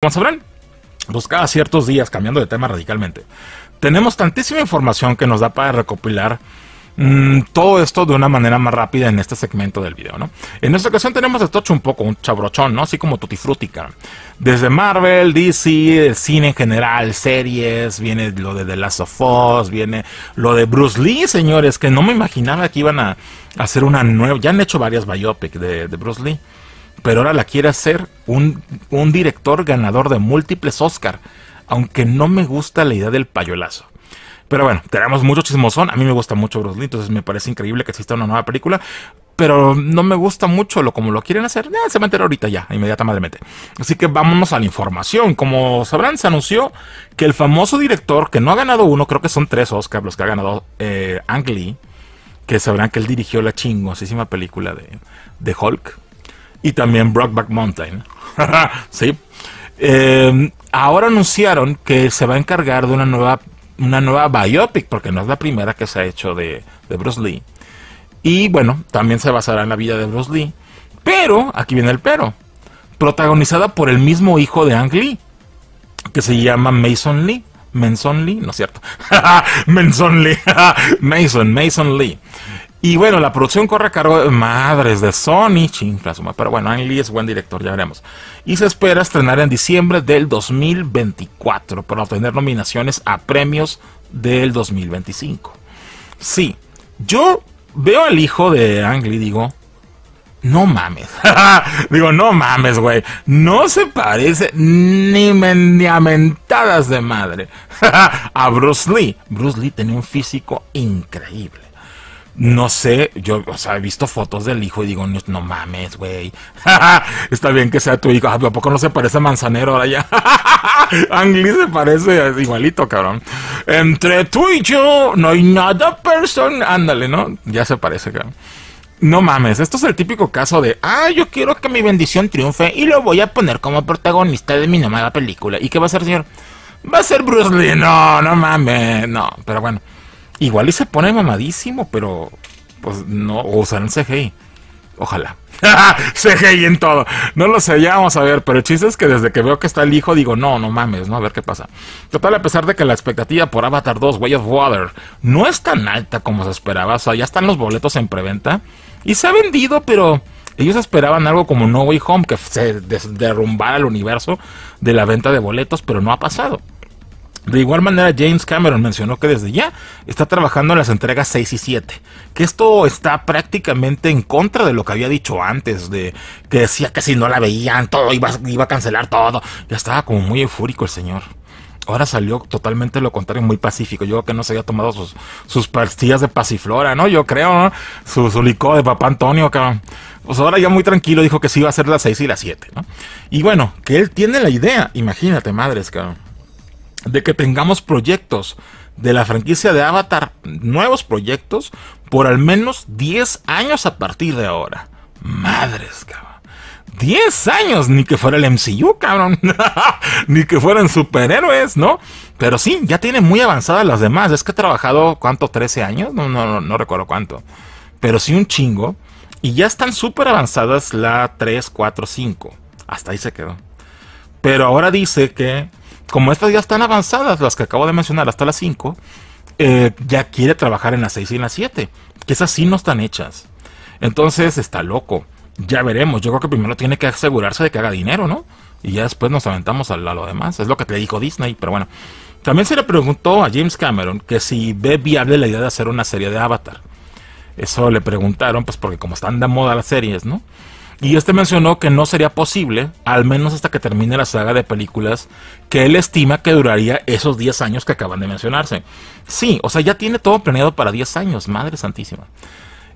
Como sabrán, buscaba pues ciertos días, cambiando de tema radicalmente, tenemos tantísima información que nos da para recopilar mm, todo esto de una manera más rápida en este segmento del video, ¿no? En esta ocasión tenemos esto, un poco, un chabrochón, ¿no? Así como tutifrútica. Desde Marvel, DC, el cine en general, series, viene lo de The Last of Us, viene lo de Bruce Lee, señores, que no me imaginaba que iban a, hacer una nueva... Ya han hecho varias biopic de Bruce Lee pero ahora la quiere hacer un, director ganador de múltiples Oscar, aunque no me gusta la idea del payolazo. Pero bueno, tenemos mucho chismosón. A mí me gusta mucho Bruce Lee, entonces me parece increíble que exista una nueva película. Pero no me gusta mucho lo como lo quieren hacer. Eh, se va a enterar ahorita ya, inmediatamente. Así que vámonos a la información. Como sabrán, se anunció que el famoso director, que no ha ganado uno, creo que son tres Oscars los que ha ganado eh, Ang Lee, que sabrán que él dirigió la chingosísima película de, de Hulk y también Brockback Mountain. ¿Sí? Em, ahora anunciaron que se va a encargar de una nueva, una nueva biopic, porque no es la primera que se ha hecho de, de Bruce Lee. Y bueno, también se basará en la vida de Bruce Lee. Pero, aquí viene el pero, protagonizada por el mismo hijo de Ang Lee, que se llama Mason Lee. Mason Lee, no es cierto. Mason Lee. Mason, Mason Lee. Y bueno, la producción corre a cargo de madres de Sony, chinflasuma. Pero bueno, Ang Lee es buen director, ya veremos. Y se espera estrenar en diciembre del 2024 para obtener nominaciones a premios del 2025. Sí, yo veo al hijo de Ang Lee, digo, no mames. digo, no mames, güey. No se parece ni, mendiamentadas de madre a Bruce Lee. Bruce Lee tenía un físico increíble. No sé, yo, o sea, he visto fotos del hijo y digo, no, mames, güey. Está bien que sea tu hijo. ¿A poco no se parece a Manzanero ahora ya? Angli se parece igualito, cabrón. Entre tú y yo no hay nada personal. Ándale, ¿no? Ya se parece, cabrón. No mames, esto es el típico caso de, ah, yo quiero que mi bendición triunfe y lo voy a poner como protagonista de mi nueva película. ¿Y qué va a ser, señor? Va a ser Bruce Lee. No, no mames, no. Pero bueno. Igual y se pone mamadísimo, pero pues no, o usarán CGI. Ojalá. CGI en todo. No lo sé, ya vamos a ver. Pero el chiste es que desde que veo que está el hijo, digo, no, no mames, ¿no? A ver qué pasa. Total, a pesar de que la expectativa por Avatar 2, Way of Water, no es tan alta como se esperaba. O sea, ya están los boletos en preventa. Y se ha vendido, pero ellos esperaban algo como No Way Home, que se derrumbara el universo de la venta de boletos, pero no ha pasado. De igual manera, James Cameron mencionó que desde ya está trabajando en las entregas 6 y 7, que esto está prácticamente en contra de lo que había dicho antes, de que decía que si no la veían todo iba, a cancelar todo. Ya estaba como muy eufórico el señor. Ahora salió totalmente lo contrario, muy pacífico. Yo creo que no se había tomado sus, pastillas de pasiflora, ¿no? Yo creo, ¿no? Su, licor de papá Antonio, cabrón. Pues ahora ya muy tranquilo dijo que sí iba a ser las 6 y las 7, ¿no? Y bueno, que él tiene la idea, imagínate, madres, cabrón de que tengamos proyectos de la franquicia de Avatar, nuevos proyectos, por al menos 10 años a partir de ahora. Madres, cabrón. 10 años, ni que fuera el MCU, cabrón, ni que fueran superhéroes, ¿no? Pero sí, ya tiene muy avanzadas las demás. Es que he trabajado, ¿cuánto? ¿13 años? No, no, no recuerdo cuánto. Pero sí un chingo. Y ya están súper avanzadas la 3, 4, 5. Hasta ahí se quedó. Pero ahora dice que como estas ya están avanzadas, las que acabo de mencionar hasta las 5, eh, ya quiere trabajar en las 6 y en las 7, que esas sí no están hechas. Entonces está loco. Ya veremos. Yo creo que primero tiene que asegurarse de que haga dinero, ¿no? Y ya después nos aventamos a, lo demás. Es lo que le dijo Disney, pero bueno. También se le preguntó a James Cameron que si ve viable la idea de hacer una serie de Avatar. Eso le preguntaron, pues porque como están de moda las series, ¿no? Y este mencionó que no sería posible, al menos hasta que termine la saga de películas, que él estima que duraría esos 10 años que acaban de mencionarse. Sí, o sea, ya tiene todo planeado para 10 años, madre santísima.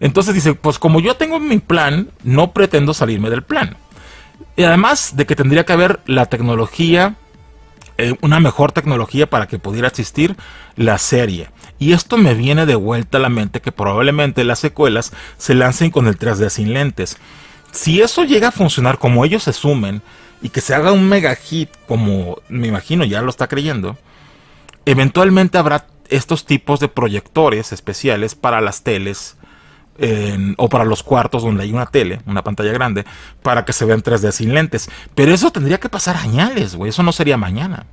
Entonces dice, pues como yo tengo mi plan, no pretendo salirme del plan. Y además de que tendría que haber la tecnología, eh, una mejor tecnología para que pudiera existir la serie. Y esto me viene de vuelta a la mente que probablemente las secuelas se lancen con el 3D sin lentes. Si eso llega a funcionar como ellos se sumen y que se haga un mega hit, como me imagino ya lo está creyendo, eventualmente habrá estos tipos de proyectores especiales para las teles o para los cuartos donde hay una tele, una pantalla grande, para que se vean 3D sin lentes. Pero eso tendría que pasar añales, güey. Eso no sería mañana.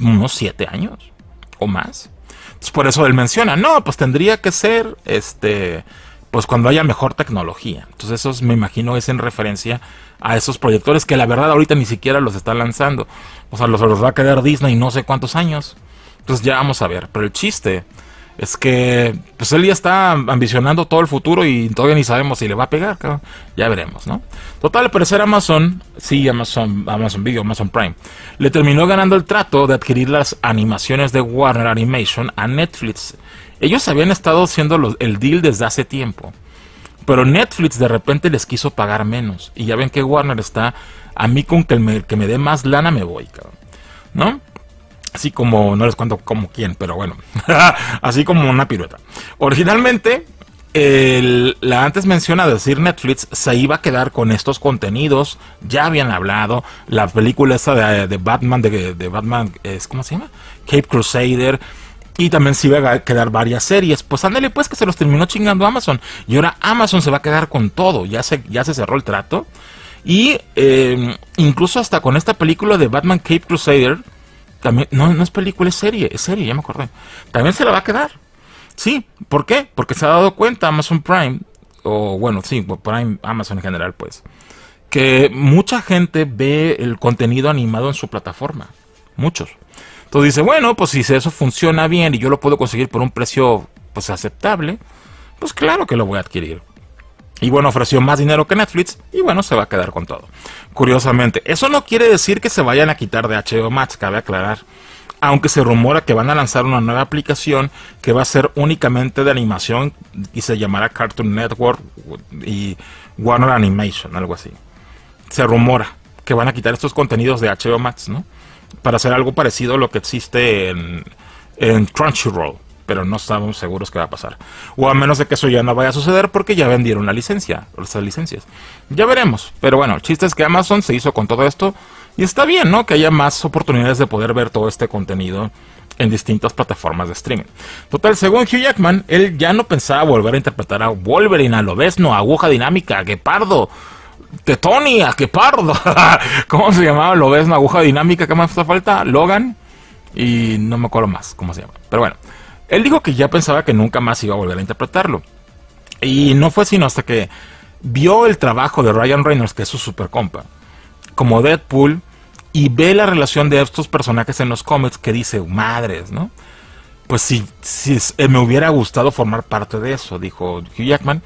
Unos siete años o más. Entonces, por eso él menciona, no, pues tendría que ser este pues cuando haya mejor tecnología. Entonces eso me imagino es en referencia a esos proyectores que la verdad ahorita ni siquiera los está lanzando. O sea, los, los va a quedar Disney no sé cuántos años. Entonces ya vamos a ver. Pero el chiste es que pues él ya está ambicionando todo el futuro y todavía ni sabemos si le va a pegar, ya veremos, ¿no? Total, al parecer Amazon, sí, Amazon, Amazon Video, Amazon Prime, le terminó ganando el trato de adquirir las animaciones de Warner Animation a Netflix ellos habían estado haciendo el deal desde hace tiempo. Pero Netflix de repente les quiso pagar menos. Y ya ven que Warner está, a mí con que me, que me dé más lana me voy, cabrón. ¿No? Así como, no les cuento como quién, pero bueno. así como una pirueta. Originalmente, la antes a decir Netflix, se iba a quedar con estos contenidos. Ya habían hablado. La película esa de, Batman, de, Batman, ¿cómo se llama? Cape Crusader. Y también se iba a quedar varias series. Pues ándale, pues que se los terminó chingando Amazon. Y ahora Amazon se va a quedar con todo. Ya se, ya se cerró el trato. Y em, incluso hasta con esta película de Batman Cape Crusader. También, no, no es película, es serie. Es serie, ya me acordé. También se la va a quedar. Sí, ¿por qué? Porque se ha dado cuenta Amazon Prime. O bueno, sí, Amazon en general, pues. Que mucha gente ve el contenido animado en su plataforma. Muchos. Entonces dice, bueno, pues si eso funciona bien y yo lo puedo conseguir por un precio pues aceptable, pues claro que lo voy a adquirir. Y bueno, ofreció más dinero que Netflix y bueno, se va a quedar con todo. Curiosamente, eso no quiere decir que se vayan a quitar de HBO Max, cabe aclarar. Aunque se rumora que van a lanzar una nueva aplicación que va a ser únicamente de animación y se llamará Cartoon Network y Warner Animation, algo así. Se rumora que van a quitar estos contenidos de HBO Max, ¿no? para hacer algo parecido a lo que existe en, Crunchyroll pero no estamos seguros que va a pasar. O a menos de que eso ya no vaya a suceder porque ya vendieron la licencia, las licencias. Ya veremos. Pero bueno, el chiste es que Amazon se hizo con todo esto y está bien, ¿no? Que haya más oportunidades de poder ver todo este contenido en distintas plataformas de streaming. Total, según Hugh Jackman, él ya no pensaba volver a interpretar a Wolverine, a Lobesno, a Aguja Dinámica, a Gepardo, Tetonia, ¡Qué pardo. ¿Cómo se llamaba? Lo ves, una aguja dinámica ¿Qué más hace falta. Logan. Y no me acuerdo más cómo se llama. Pero bueno, él dijo que ya pensaba que nunca más iba a volver a interpretarlo. Y no fue sino hasta que vio el trabajo de Ryan Reynolds, que es su super compa, como Deadpool, y ve la relación de estos personajes en los cómics que dice, madres, ¿no? pues sí, eh, me hubiera gustado formar parte de eso, dijo Hugh Jackman.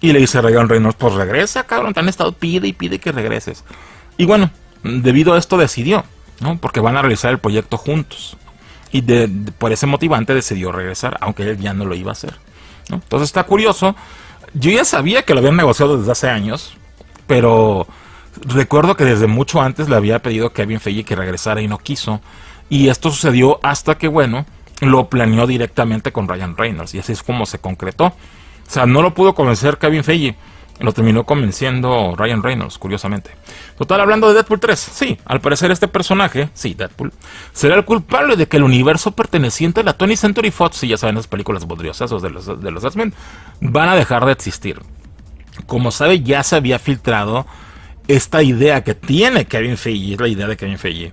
Y le dice a Ryan Reynolds, pues regresa, cabrón, te han estado, pide y pide que regreses. Y bueno, debido a esto decidió, ¿no? Porque van a realizar el proyecto juntos. Y por ese motivante decidió regresar, aunque él ya no lo iba a hacer. Entonces está curioso. Yo ya sabía que lo habían negociado desde hace años, pero recuerdo que desde mucho antes le había pedido a Kevin Feige que regresara y no quiso. Y esto sucedió hasta que, bueno, lo planeó directamente con Ryan Reynolds y así es como se concretó. O sea, no lo pudo convencer Kevin Feige, lo terminó convenciendo Ryan Reynolds, curiosamente. Total, hablando de Deadpool 3, sí, al parecer este personaje, sí, Deadpool, será el culpable de que el universo perteneciente a la Tony Century Fox, si ya saben las películas bodriosas de los, de los x van a dejar de existir. Como sabe, ya se había filtrado esta idea que tiene Kevin Feige, la idea de Kevin Feige,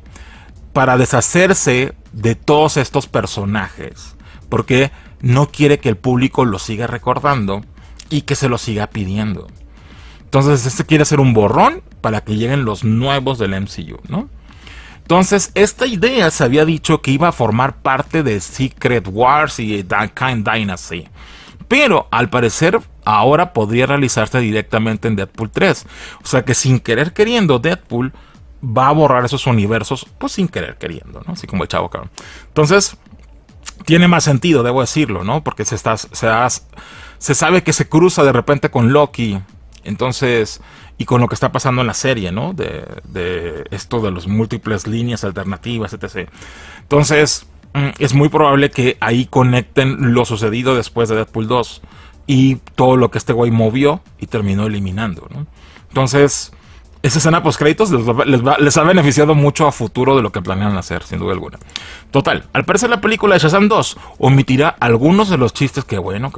para deshacerse de todos estos personajes, porque no quiere que el público lo siga recordando y que se lo siga pidiendo. Entonces, este quiere hacer un borrón para que lleguen los nuevos del MCU, ¿no? Entonces, esta idea se había dicho que iba a formar parte de Secret Wars y Dark Kind Dynasty. Pero al parecer ahora podría realizarse directamente en Deadpool 3. O sea que sin querer queriendo, Deadpool va a borrar esos universos, pues sin querer queriendo, ¿no? Así como el chavo, cabrón. Entonces, tiene más sentido, debo decirlo, ¿no? Porque se, estás se, se sabe que se cruza de repente con Loki, entonces, y con lo que está pasando en la serie, ¿no? De, de esto de las múltiples líneas alternativas, etc. Entonces, mm, es muy probable que ahí conecten lo sucedido después de Deadpool 2 y todo lo que este güey movió y terminó eliminando, ¿no? Entonces, esa escena post créditos les, ha beneficiado mucho a futuro de lo que planean hacer, sin duda alguna. Total, al parecer la película de Shazam 2 omitirá algunos de los chistes que bueno,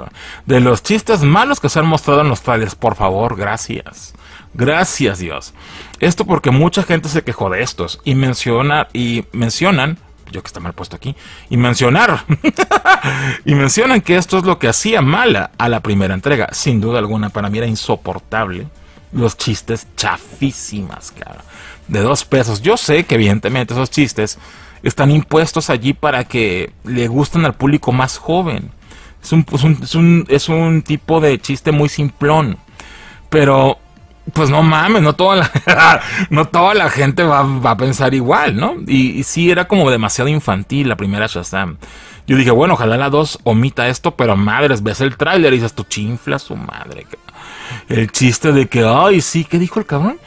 de los chistes malos que se han mostrado en los trailers, por favor, gracias. Gracias Dios. Esto porque mucha gente se quejó de estos y menciona y mencionan yo que está mal puesto aquí, y mencionar, y mencionan que esto es lo que hacía mala a la primera entrega. Sin duda alguna, para mí era insoportable los chistes chafísimas, cara. De dos pesos. Yo sé que evidentemente esos chistes están impuestos allí para que le gusten al público más joven. Es un, tipo de chiste muy simplón. Pero, pues no mames, no toda la, no toda la gente va, a pensar igual, ¿no? Y, si sí era como demasiado infantil la primera Shazam. Yo dije, bueno, ojalá la 2 omita esto, pero madres, ves el tráiler y dices, tú chinflas su madre el chiste de que, ay, sí, ¿qué dijo el cabrón?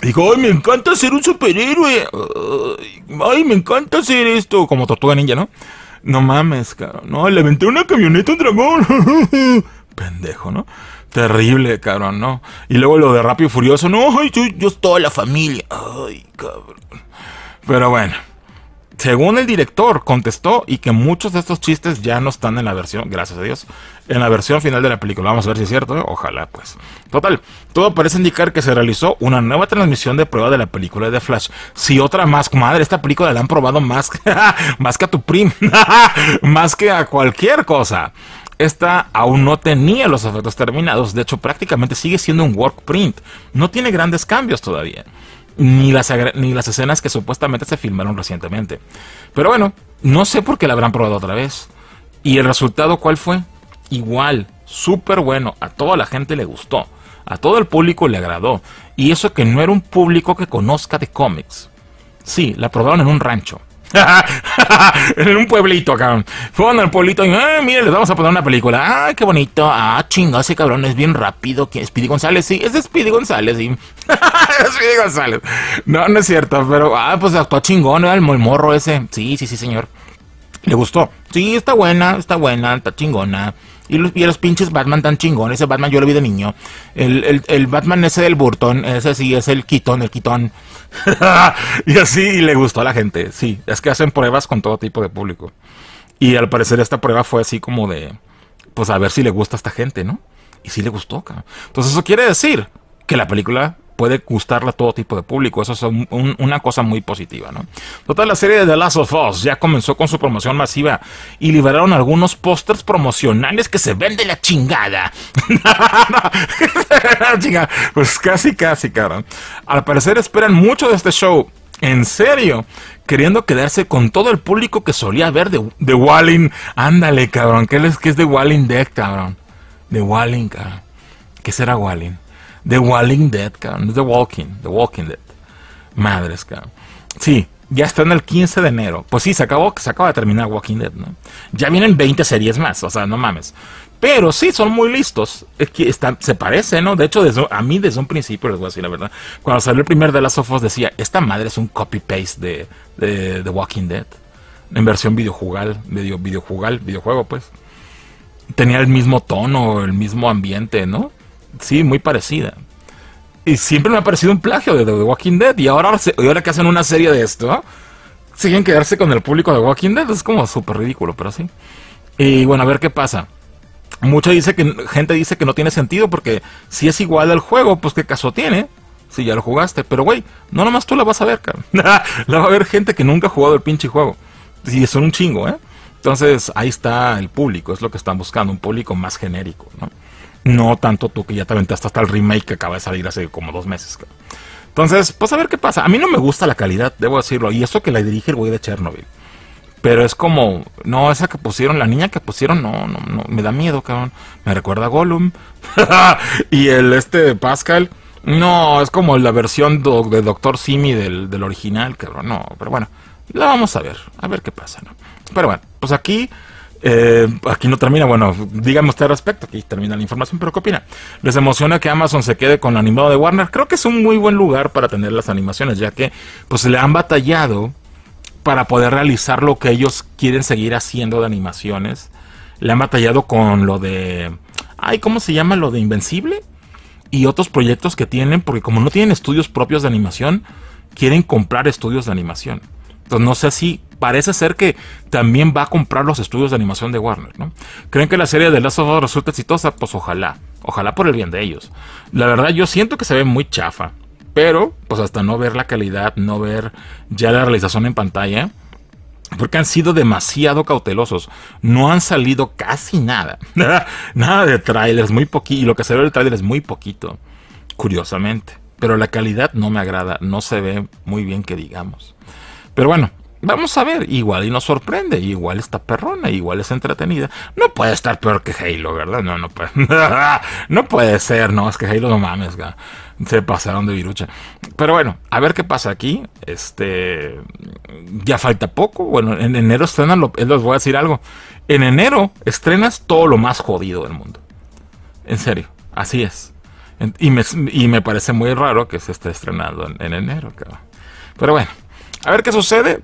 Dijo, ay, me encanta ser un superhéroe. Ay, me encanta hacer esto. Como tortuga ninja, ¿no? No mames, cabrón. No, le aventé una camioneta a un dragón. Pendejo, ¿no? Terrible, cabrón, ¿no? Y luego lo de Rápido y Furioso. No, ay, yo, yo toda la familia. Ay, cabrón. Pero bueno según el director contestó y que muchos de estos chistes ya no están en la versión, gracias a Dios, en la versión final de la película. Vamos a ver si es cierto, ¿eh? ojalá pues. Total, todo parece indicar que se realizó una nueva transmisión de prueba de la película de Flash. Si otra más, madre, esta película la han probado más, que a tu prim, más que a cualquier cosa. Esta aún no tenía los efectos terminados, de hecho prácticamente sigue siendo un work print, no tiene grandes cambios todavía ni las, ni las escenas que supuestamente se filmaron recientemente. Pero bueno, no sé por qué la habrán probado otra vez. ¿Y el resultado cuál fue? Igual, súper bueno, a toda la gente le gustó, a todo el público le agradó. Y eso que no era un público que conozca de cómics. Sí, la probaron en un rancho. en un pueblito acá. Fue en el pueblito y, ah, mire, les vamos a poner una película. Ah, qué bonito. Ah, chinga, ese cabrón es bien rápido. Es Speedy González, sí. Es Speedy González, sí. Speedy González. No, no es cierto, pero, ah, pues actuó chingón, el morro ese. Sí, sí, sí, señor. Le gustó. Sí, está buena, está buena, está chingona. Y los, pinches Batman tan chingón. Ese Batman yo lo vi de niño. El, Batman ese del Burton, ese sí es el Quitón, el Quitón. y así y le gustó a la gente. Sí, es que hacen pruebas con todo tipo de público. Y al parecer esta prueba fue así como de, pues a ver si le gusta a esta gente, ¿no? Y sí le gustó, cabrón. Entonces eso quiere decir que la película puede gustarle a todo tipo de público. Eso es una cosa muy positiva, ¿no? Total, la serie de The Last of Us ya comenzó con su promoción masiva y liberaron algunos pósters promocionales que se ven de la chingada. pues casi, casi, cabrón. Al parecer esperan mucho de este show. En serio, queriendo quedarse con todo el público que solía ver de, Walling. Ándale, cabrón. ¿Qué es, es de Walling Deck, cabrón? De Walling, cabrón. ¿Qué será Walling? The Walking Dead, cabrón. The Walking, The Walking Dead. Madres, cabrón. Sí, ya está en el 15 de enero. Pues sí, se acabó, se acaba de terminar Walking Dead, ¿no? Ya vienen 20 series más, o sea, no mames. Pero sí, son muy listos. Es que están, se parece, ¿no? De hecho, a mí desde un principio, les voy a decir la verdad, cuando salió el primer de las Us decía, esta madre es un copy-paste de, de, Walking Dead. En versión videojugal, videojugal, videojuego, pues. Tenía el mismo tono, el mismo ambiente, ¿no? sí, muy parecida. Y siempre me ha parecido un plagio de The Walking Dead. Y ahora, ahora que hacen una serie de esto, siguen quedarse con el público de The Walking Dead. Es como súper ridículo, pero sí. Y bueno, a ver qué pasa. Mucha dice que, gente dice que no tiene sentido porque si es igual al juego, pues qué caso tiene. Si ya lo jugaste. Pero güey, no nomás tú la vas a ver, la va a ver gente que nunca ha jugado el pinche juego. Y son un chingo, ¿eh? Entonces ahí está el público, es lo que están buscando, un público más genérico, ¿no? No tanto tú que ya te aventaste hasta el remake que acaba de salir hace como dos meses. Entonces, pues a ver qué pasa. A mí no me gusta la calidad, debo decirlo. Y eso que la dirige el güey de Chernobyl. Pero es como, no, esa que pusieron, la niña que pusieron, no, no, no, me da miedo, cabrón. Me recuerda a Gollum. y el este de Pascal, no, es como la versión de Doctor Simi del, del, original, cabrón. No, pero bueno, la vamos a ver, a ver qué pasa, ¿no? Pero bueno, pues aquí eh, aquí no termina, bueno, dígame usted al respecto, aquí termina la información, pero ¿qué opina? ¿Les emociona que Amazon se quede con lo animado de Warner? Creo que es un muy buen lugar para tener las animaciones, ya que pues le han batallado para poder realizar lo que ellos quieren seguir haciendo de animaciones. Le han batallado con lo de... Ay, ¿cómo se llama lo de Invencible? Y otros proyectos que tienen, porque como no tienen estudios propios de animación, quieren comprar estudios de animación no sé si parece ser que también va a comprar los estudios de animación de Warner, ¿no? ¿Creen que la serie de Last of Us resulta exitosa? Pues ojalá, ojalá por el bien de ellos. La verdad yo siento que se ve muy chafa, pero pues hasta no ver la calidad, no ver ya la realización en pantalla, porque han sido demasiado cautelosos. No han salido casi nada. Nada, de trailers, muy poquito. Y lo que se ve del trailer es muy poquito. Curiosamente. Pero la calidad no me agrada. No se ve muy bien que digamos. Pero bueno, vamos a ver. Igual y nos sorprende. Igual está perrona. Igual es entretenida. No puede estar peor que Halo, ¿verdad? No, no puede. no puede ser. No, es que Halo no mames. Se pasaron de virucha. Pero bueno, a ver qué pasa aquí. Este. Ya falta poco. Bueno, en enero estrenan. Eh, les voy a decir algo. En enero estrenas todo lo más jodido del mundo. En serio. Así es. Y me, parece muy raro que se esté estrenando en, en enero, cabrón. Pero bueno. A ver qué sucede.